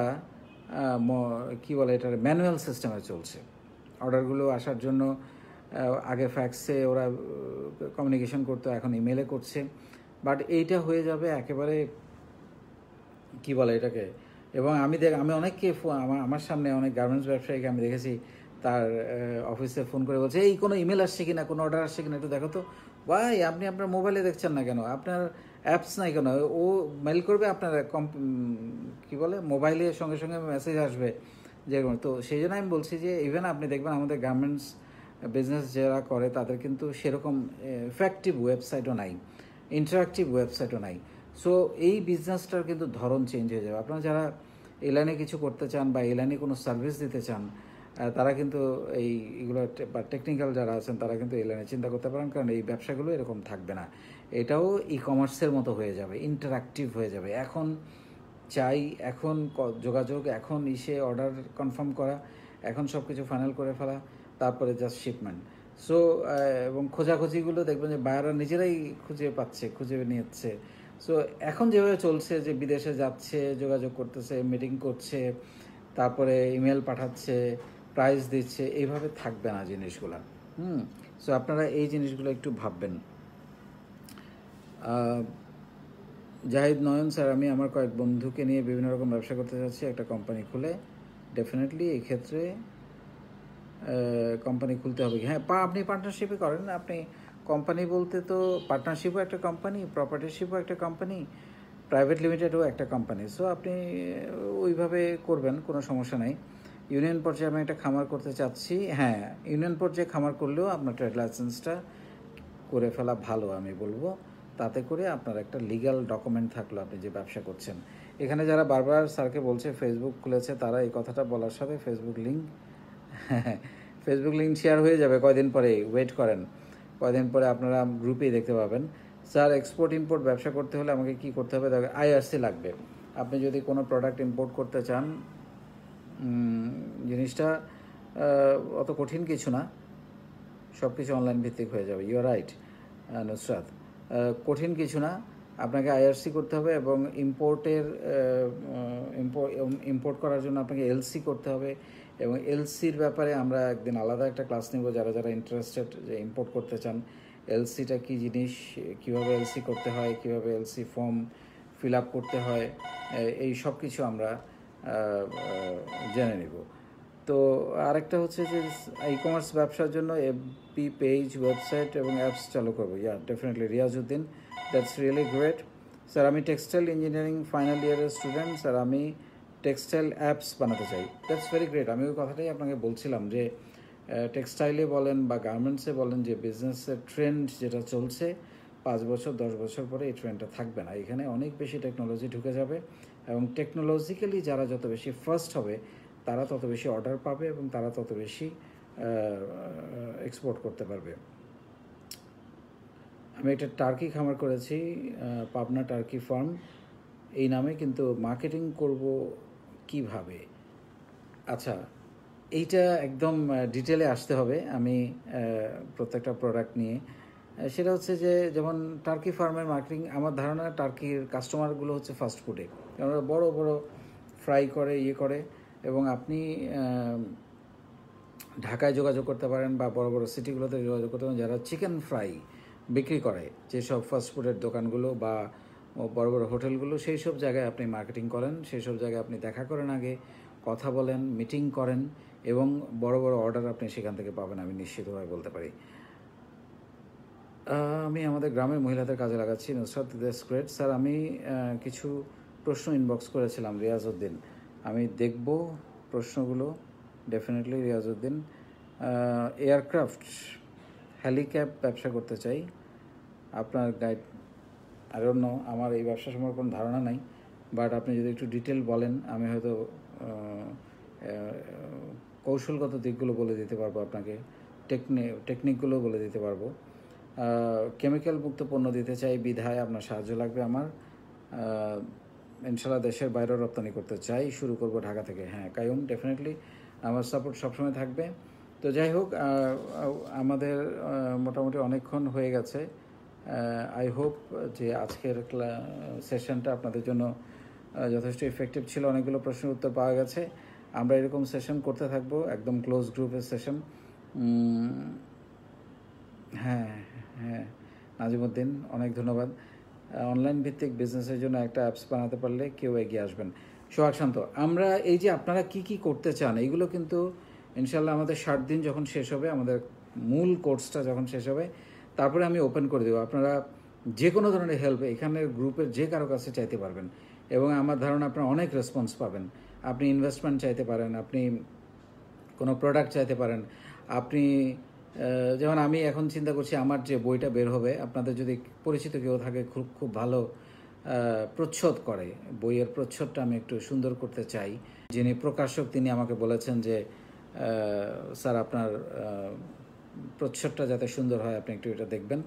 কি বলে এটার ম্যানুয়াল সিস্টেমে চলছে অর্ডারগুলো আসার জন্য আগে ফ্যাক্সে ওরা কমিউনিকেশন করতো এখন ইমেলে করছে বাট এইটা হয়ে যাবে একেবারে কি বলে এটাকে এবং আমি দেখ আমি অনেককে আমার আমার সামনে অনেক গার্মেন্টস ব্যবসায়ীকে আমি দেখেছি তার অফিসে ফোন করে বলছে এই কোনো ইমেল আসছে কি না কোনো অর্ডার আসছে কি না একটু দেখো তো ভাই আপনি আপনার মোবাইলে দেখছেন না কেন আপনার অ্যাপস নাই কেন ও মেল করবে আপনার কম কী বলে মোবাইলে সঙ্গে সঙ্গে মেসেজ আসবে যেরকম তো সেই জন্য আমি বলছি যে ইভেন আপনি দেখবেন আমাদের গার্মেন্টস বিজনেস যারা করে তাদের কিন্তু সেরকম এফেক্টিভ ওয়েবসাইটও নাই ইন্টারাকটিভ ওয়েবসাইটও নাই সো এই বিজনেসটার কিন্তু ধরন চেঞ্জ হয়ে যাবে আপনারা যারা এলাইনে কিছু করতে চান বা এলাইনে কোনো সার্ভিস দিতে চান তারা কিন্তু এই এগুলো বা টেকনিক্যাল যারা আছেন তারা কিন্তু এই লাইনে চিন্তা করতে পারেন কারণ এই ব্যবসাগুলো এরকম থাকবে না এটাও ই কমার্সের মতো হয়ে যাবে ইন্টারাক্টিভ হয়ে যাবে এখন চাই এখন যোগাযোগ এখন ইসে অর্ডার কনফার্ম করা এখন সব কিছু ফাইনাল করে ফেলা তারপরে জাস্ট শিপমেন্ট সো এবং খোঁজাখুঁজিগুলো দেখবেন যে বায়রা নিজেরাই খুঁজে পাচ্ছে খুঁজে নিয়েছে সো এখন যেভাবে চলছে যে বিদেশে যাচ্ছে যোগাযোগ করতেছে মিটিং করছে তারপরে ইমেল পাঠাচ্ছে প্রাইস দিচ্ছে এইভাবে থাকবে না জিনিসগুলো হুম সো আপনারা এই জিনিসগুলো একটু ভাববেন জাহিদ নয়ন স্যার আমি আমার কয়েক বন্ধুকে নিয়ে বিভিন্ন রকম ব্যবসা করতে চাচ্ছি একটা কোম্পানি খুলে ডেফিনেটলি এই ক্ষেত্রে কোম্পানি খুলতে হবে হ্যাঁ পা আপনি পার্টনারশিপই করেন আপনি কোম্পানি বলতে তো পার্টনারশিপও একটা কোম্পানি প্রপার্টিশিপও একটা কোম্পানি প্রাইভেট লিমিটেডও একটা কোম্পানি সো আপনি ওইভাবে করবেন কোনো সমস্যা নাই ইউনিয়ন পর্যায়ে আমি একটা খামার করতে চাচ্ছি হ্যাঁ ইউনিয়ন পর্যায়ে খামার করলেও আপনার ট্রেড লাইসেন্সটা করে ফেলা ভালো আমি বলবো তাতে করে আপনার একটা লিগাল ডকুমেন্ট থাকলো আপনি যে ব্যবসা করছেন এখানে যারা বারবার স্যারকে বলছে ফেসবুক খুলেছে তারা এই কথাটা বলার সাথে Facebook link Facebook link share হয়ে যাবে কয়দিন পরে ওয়েট করেন কয়দিন পরে আপনারা গ্রুপেই দেখতে পাবেন স্যার এক্সপোর্ট ইম্পোর্ট ব্যবসা করতে হলে আমাকে কি করতে হবে আইআরসি লাগবে আপনি যদি কোনো প্রোডাক্ট ইম্পোর্ট করতে চান জিনিসটা অত কঠিন কিছু না সব কিছু অনলাইন ভিত্তিক হয়ে যাবে ইউ রাইট নুসরাত কঠিন কিছু না আপনাকে আইআরসি করতে হবে এবং ইম্পোর্টের ইম্পোর্ট করার জন্য আপনাকে এলসি করতে হবে এবং এলসির ব্যাপারে আমরা একদিন আলাদা একটা ক্লাস নেব যারা যারা ইন্টারেস্টেড যে ইম্পোর্ট করতে চান এলসিটা কী জিনিস কীভাবে এলসি করতে হয় কীভাবে এলসি ফর্ম ফিল আপ করতে হয় এই সব কিছু আমরা জেনে নেব তো আরেকটা হচ্ছে যে ই কমার্স ব্যবসার জন্য এফবি পেজ ওয়েবসাইট এবং অ্যাপস চালু করবো yeah definitely Riazuddin that's really great sir আমি টেক্সটাইল ইঞ্জিনিয়ারিং ফাইনাল ইয়ারের স্টুডেন্ট স্যার আমি টেক্সটাইল অ্যাপস বানাতে চাই দ্যাটস ভেরি গ্রেট আমি ওই কথাটাই আপনাকে বলছিলাম যে টেক্সটাইলে বলেন বা গার্মেন্টসে বলেন যে বিজনেসের ট্রেন্ড যেটা চলছে পাঁচ বছর দশ বছর পরে এই ট্রেন্ডটা থাকবে না এখানে অনেক বেশি টেকনোলজি ঢুকে যাবে এবং টেকনোলজিক্যালি যারা যত বেশি ফার্স্ট হবে তারা তত বেশি অর্ডার পাবে এবং তারা তত বেশি এক্সপোর্ট করতে পারবে আমি একটা টার্কি খামার করেছি পাবনা টার্কি ফার্ম এই নামে কিন্তু মার্কেটিং করব কিভাবে আচ্ছা এইটা একদম ডিটেলে আসতে হবে আমি প্রত্যেকটা প্রোডাক্ট নিয়ে সেটা হচ্ছে যে যেমন টার্কি ফার্মের মার্কেটিং আমার ধারণা টার্কির কাস্টমারগুলো হচ্ছে ফাস্ট ফুডে কারণ বড় বড় ফ্রাই করে ইয়ে করে এবং আপনি ঢাকায় যোগাযোগ করতে পারেন বা বড় বড় সিটিগুলোতে যোগাযোগ করতে পারেন যারা চিকেন ফ্রাই বিক্রি করে যেসব ফাস্টফুডের দোকানগুলো বা বড় বড় হোটেলগুলো সেই সব জায়গায় আপনি মার্কেটিং করেন সেই সব জায়গায় আপনি দেখা করেন আগে কথা বলেন মিটিং করেন এবং বড় বড় অর্ডার আপনি সেখান থেকে পাবেন আমি নিশ্চিতভাবে বলতে পারি আমি আমাদের গ্রামের মহিলাদের কাজে লাগাচ্ছি নুসরাত দ্যাটস গ্রেট স্যার আমি কিছু প্রশ্ন ইনবক্স করেছিলাম রিয়াজউদ্দিন আমি দেখব প্রশ্নগুলো ডেফিনেটলি রিয়াজউদ্দিন এয়ারক্রাফট হ্যালিক্যাপ ব্যবসা করতে চাই আপনার গাইড আর অন্য আমার এই ব্যবসা সম্পর্কে কোনো ধারণা নাই বাট আপনি যদি একটু ডিটেল বলেন আমি হয়তো কৌশলগত দিকগুলো বলে দিতে পারবো আপনাকে টেকনি টেকনিকগুলো বলে দিতে পারবো কেমিক্যাল মুক্ত পণ্য দিতে চাই বিধায় আপনার সাহায্য লাগবে আমার ইনশাল্লাহ দেশের বাইরেও রপ্তানি করতে চাই শুরু করব ঢাকা থেকে হ্যাঁ কায়ুম ডেফিনেটলি আমার সাপোর্ট সবসময় থাকবে তো যাই হোক আমাদের মোটামুটি অনেকক্ষণ হয়ে গেছে আই হোপ যে আজকের সেশনটা আপনাদের জন্য যথেষ্ট ইফেক্টিভ ছিল অনেকগুলো প্রশ্নের উত্তর পাওয়া গেছে আমরা এরকম সেশন করতে থাকবো একদম ক্লোজ গ্রুপের সেশন হ্যাঁ হ্যাঁ নাজিমুদ্দিন অনেক ধন্যবাদ অনলাইন ভিত্তিক বিজনেসের জন্য একটা অ্যাপস বানাতে পারলে কেউ এগিয়ে আসবেন সোহাগ শান্ত আমরা এই যে আপনারা কি কি করতে চান এইগুলো কিন্তু ইনশাল্লাহ আমাদের ষাট দিন যখন শেষ হবে আমাদের মূল কোর্সটা যখন শেষ হবে তারপরে আমি ওপেন করে দেবো আপনারা যে কোনো ধরনের হেল্প এখানের গ্রুপের যে কারো কাছে চাইতে পারবেন এবং আমার ধারণা আপনারা অনেক রেসপন্স পাবেন আপনি ইনভেস্টমেন্ট চাইতে পারেন আপনি কোনো প্রোডাক্ট চাইতে পারেন আপনি যেমন আমি এখন চিন্তা করছি আমার যে বইটা বের হবে আপনাদের যদি পরিচিত কেউ থাকে খুব খুব ভালো প্রচ্ছদ করে বইয়ের প্রচ্ছদটা আমি একটু সুন্দর করতে চাই যিনি প্রকাশক তিনি আমাকে বলেছেন যে স্যার আপনার প্রচ্ছদটা যাতে সুন্দর হয় আপনি একটু এটা দেখবেন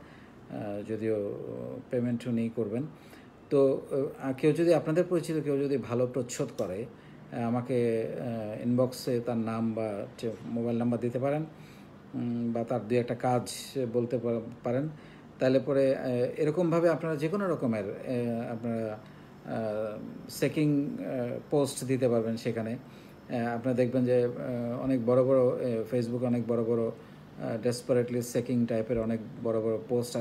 যদিও পেমেন্ট উনিই করবেন তো কেউ যদি আপনাদের পরিচিত কেউ যদি ভালো প্রচ্ছদ করে আমাকে ইনবক্সে তার নাম বা মোবাইল নাম্বার দিতে পারেন বা তার দু একটা কাজ বলতে পারেন তাহলে পরে এরকমভাবে আপনারা যে কোনো রকমের আপনারা সেকিং পোস্ট দিতে পারবেন সেখানে আপনারা দেখবেন যে অনেক বড় বড় ফেসবুকে অনেক বড় বড় ডেসপারেটলি সেকিং টাইপের অনেক বড় বড় পোস্ট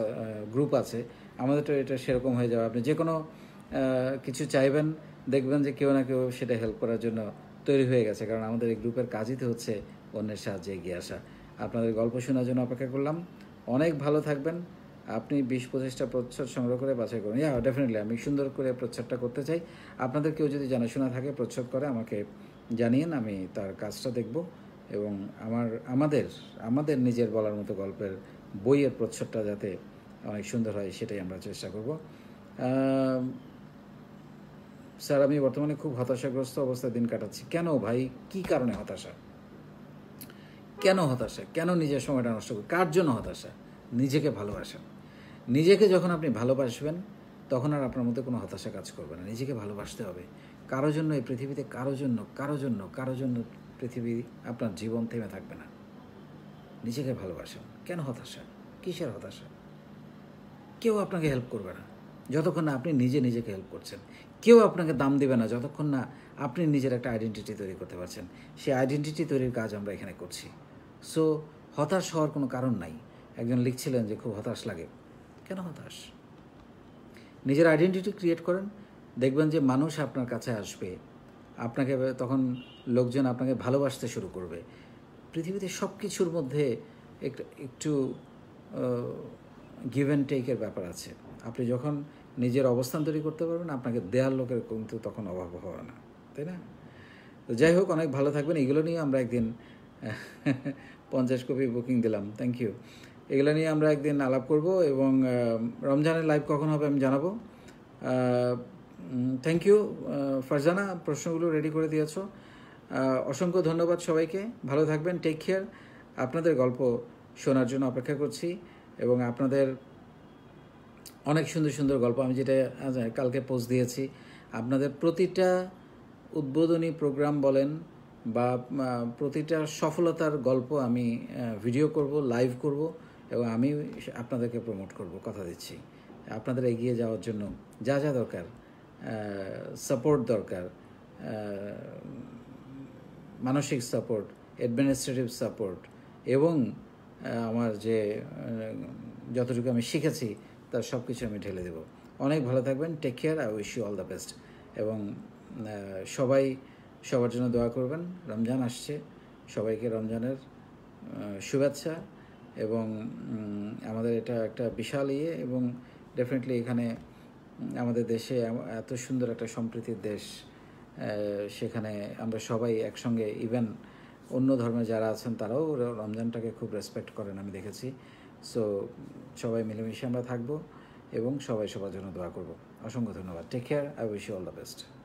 গ্রুপ আছে আমাদের তো এটা সেরকম হয়ে যাবে আপনি যে কোনো কিছু চাইবেন দেখবেন যে কেউ না কেউ সেটা হেল্প করার জন্য তৈরি হয়ে গেছে কারণ আমাদের এই গ্রুপের কাজই তো হচ্ছে অন্যের সাহায্যে এগিয়ে আসা আপনাদের গল্প শোনার জন্য অপেক্ষা করলাম অনেক ভালো থাকবেন আপনি বিশ পঁচিশটা প্রচ্ছদ সংগ্রহ করে বাছাই করুন ইয়া ডেফিনেটলি আমি সুন্দর করে প্রচ্ছদটা করতে চাই আপনাদের কেউ যদি জানাশোনা থাকে প্রচ্ছদ করে আমাকে জানিয়েন আমি তার কাজটা দেখব এবং আমার আমাদের আমাদের নিজের বলার মতো গল্পের বইয়ের প্রচ্ছদটা যাতে অনেক সুন্দর হয় সেটাই আমরা চেষ্টা করব স্যার আমি বর্তমানে খুব হতাশাগ্রস্ত অবস্থায় দিন কাটাচ্ছি কেন ভাই কি কারণে হতাশা কেন হতাশা কেন নিজের সময়টা নষ্ট করবে কার জন্য হতাশা নিজেকে ভালোবাসেন নিজেকে যখন আপনি ভালোবাসবেন তখন আর আপনার মধ্যে কোনো হতাশা কাজ করবে না নিজেকে ভালোবাসতে হবে কারো জন্য এই পৃথিবীতে কারো জন্য কারো জন্য কারো জন্য পৃথিবী আপনার জীবন থেমে থাকবে না নিজেকে ভালোবাসেন কেন হতাশা কিসের হতাশা কেউ আপনাকে হেল্প করবে না যতক্ষণ না আপনি নিজে নিজেকে হেল্প করছেন কেউ আপনাকে দাম দেবে না যতক্ষণ না আপনি নিজের একটা আইডেন্টিটি তৈরি করতে পারছেন সেই আইডেন্টিটি তৈরির কাজ আমরা এখানে করছি সো হতাশ হওয়ার কোনো কারণ নাই একজন লিখছিলেন যে খুব হতাশ লাগে কেন হতাশ নিজের আইডেন্টিটি ক্রিয়েট করেন দেখবেন যে মানুষ আপনার কাছে আসবে আপনাকে তখন লোকজন আপনাকে ভালোবাসতে শুরু করবে পৃথিবীতে সব কিছুর মধ্যে একটু একটু গিভ অ্যান্ড টেকের ব্যাপার আছে আপনি যখন নিজের অবস্থান তৈরি করতে পারবেন আপনাকে দেয়ার লোকের কিন্তু তখন অভাব হবে না তাই না তো যাই হোক অনেক ভালো থাকবেন এগুলো নিয়ে আমরা একদিন পঞ্চাশ কপি বুকিং দিলাম থ্যাংক ইউ এগুলো নিয়ে আমরা একদিন আলাপ করব এবং রমজানের লাইভ কখন হবে আমি জানাবো থ্যাংক ইউ ফারজানা প্রশ্নগুলো রেডি করে দিয়েছ অসংখ্য ধন্যবাদ সবাইকে ভালো থাকবেন টেক কেয়ার আপনাদের গল্প শোনার জন্য অপেক্ষা করছি এবং আপনাদের অনেক সুন্দর সুন্দর গল্প আমি যেটা কালকে পোস্ট দিয়েছি আপনাদের প্রতিটা উদ্বোধনী প্রোগ্রাম বলেন বা প্রতিটা সফলতার গল্প আমি ভিডিও করব লাইভ করব এবং আমি আপনাদেরকে প্রমোট করব কথা দিচ্ছি আপনাদের এগিয়ে যাওয়ার জন্য যা যা দরকার সাপোর্ট দরকার মানসিক সাপোর্ট অ্যাডমিনিস্ট্রেটিভ সাপোর্ট এবং আমার যে যতটুকু আমি শিখেছি তার সব কিছু আমি ঢেলে দেব অনেক ভালো থাকবেন take care I wish you all the best এবং সবাই সবার জন্য দোয়া করবেন রমজান আসছে সবাইকে রমজানের শুভেচ্ছা এবং আমাদের এটা একটা বিশাল ইয়ে এবং ডেফিনেটলি এখানে আমাদের দেশে এত সুন্দর একটা সম্প্রীতির দেশ সেখানে আমরা সবাই একসঙ্গে ইভেন অন্য ধর্মে যারা আছেন তারাও রমজানটাকে খুব রেসপেক্ট করেন আমি দেখেছি সো সবাই মিলেমিশে আমরা থাকবো এবং সবাই সবার জন্য দোয়া করব অসংখ্য ধন্যবাদ take care I wish you all the best